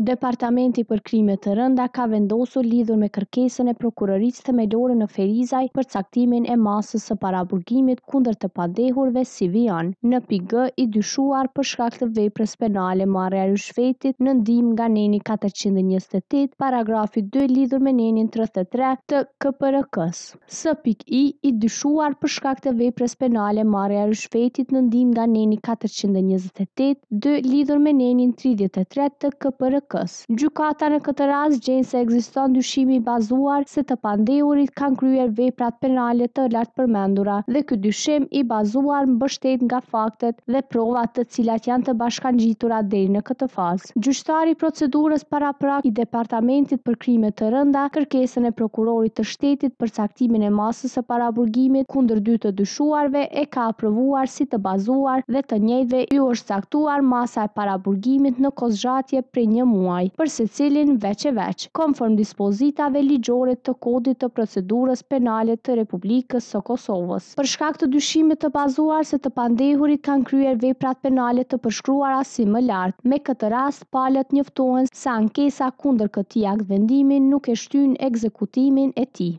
Departamenti për krime të rënda ka vendosur lidhur me kërkesën e prokuroritës të në Ferizaj për caktimin e masës së paraburgimit kundër të padehurve si vian. Në pigë i dyshuar për shkak të veprës penale marrë e rrëshvetit në ndim nga neni 428, paragrafi 2 lidhur me neni 33 të KPRK-s. Së pik i i dyshuar për shkak të veprës penale marrë e rrëshvetit në ndim nga neni 428, 2 lidhur me neni 33 të kprk fbk Gjykata në këtë rast gjen se ekziston dyshimi i bazuar se të pandehurit kanë kryer veprat penale të lartë përmendura dhe ky dyshim i bazuar bështet nga faktet dhe provat të cilat janë të gjitura deri në këtë fazë. Gjyqtari i procedurës paraprak i Departamentit për Krime të Rënda kërkesën e prokurorit të shtetit për caktimin e masës së paraburgimit kundër dy të dyshuarve e ka aprovuar si të bazuar dhe të njëjve ju është caktuar masa e paraburgimit në kozhatje për një muaj për secilin veç e veç, konform dispozitave ligjore të Kodit të Procedurës Penale të Republikës së Kosovës. Për shkak të dyshimit të bazuar se të pandehurit kanë kryer veprat penale të përshkruara si më lart, me këtë rast palët njëftohen se ankesa kundër këtij akt nuk e shtyn ekzekutimin e tij.